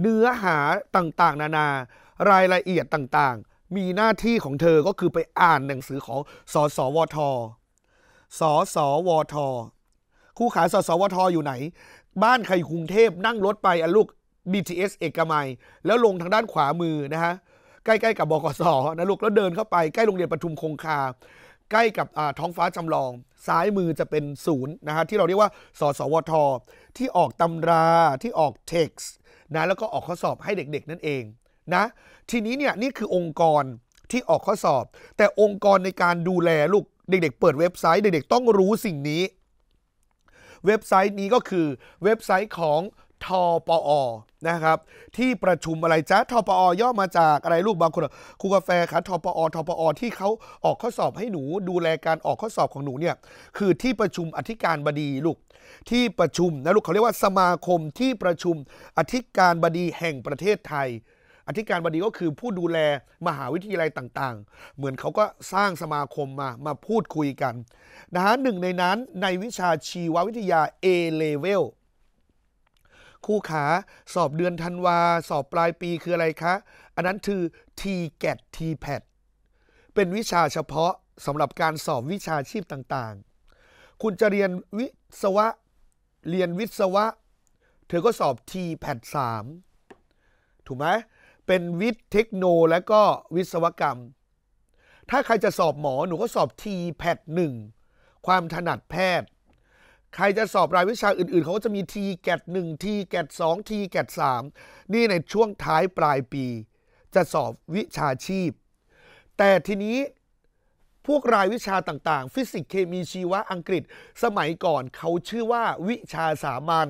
เนื้อหาต่างๆนานา รายละเอียดต่างๆ มีหน้าที่ของเธอก็คือไปอ่านหนังสือของสสวท สสวท คู่ขาสสวทอยู่ไหน บ้านใครกรุงเทพนั่งรถไปอลูก BTS เอกมัย แล้วลงทางด้านขวามือนะฮะ ใกล้ๆกับบกสนะลูก แล้วเดินเข้าไปใกล้โรงเรียนปทุมคงคา ใกล้กับท้องฟ้าจำลอง ซ้ายมือจะเป็นศูนย์นะฮะที่เราเรียกว่าสสวท ที่ออกตำรา ที่ออกเท็กซ์นะแล้วก็ออกข้อสอบให้เด็กๆนั่นเองนะทีนี้เนี่ยนี่คือองค์กรที่ออกข้อสอบ แต่องค์กรในการดูแลลูกเด็กๆ เปิดเว็บไซต์เด็กๆ ต้องรู้สิ่งนี้ เว็บไซต์นี้ก็คือเว็บไซต์ของทปอ นะครับ ที่ประชุมอะไรจ้าทปอ ย่อมาจากอะไรลูกบางคนครูกาแฟคะทปอทปอ ที่เขาออกข้อสอบให้หนูดูแลการออกข้อสอบของหนูเนี่ยคือที่ประชุมอธิการบดีลูกที่ประชุมนะลูกเขาเรียกว่าสมาคมที่ประชุมอธิการบดีแห่งประเทศไทย อธิการบดีก็คือผู้ดูแล มหาวิทยาลัยต่างๆ เหมือนเขาก็สร้างสมาคมมามาพูดคุยกัน นะฮะหนึ่ง ในนั้นในวิชาชีววิทยา A level คู่ขา สอบเดือนธันวาสอบปลายปีคืออะไรคะ อันนั้นคือ t g a t t p a t เป็นวิชาเฉพาะสำหรับการสอบวิชาชีพต่างๆ คุณจะเรียนวิศวะ เรียนวิศวะเธอก็สอบ t p a t 3ถูกไหมเป็นวิทย์เทคโน และก็วิศวกรรม ถ้าใครจะสอบหมอ หนูก็สอบ t p a t 1ความถนัดแพทย์ใครจะสอบรายวิชาอื่นๆ เขาก็จะมีทีแกตหนึ่งทีแกตสองทีแกตสามนี่ในช่วงท้ายปลายปี จะสอบวิชาชีพ แต่ทีนี้พวกรายวิชาต่างๆ ฟิสิกส์เคมีชีวะอังกฤษสมัยก่อนเขาชื่อว่าวิชาสามัญ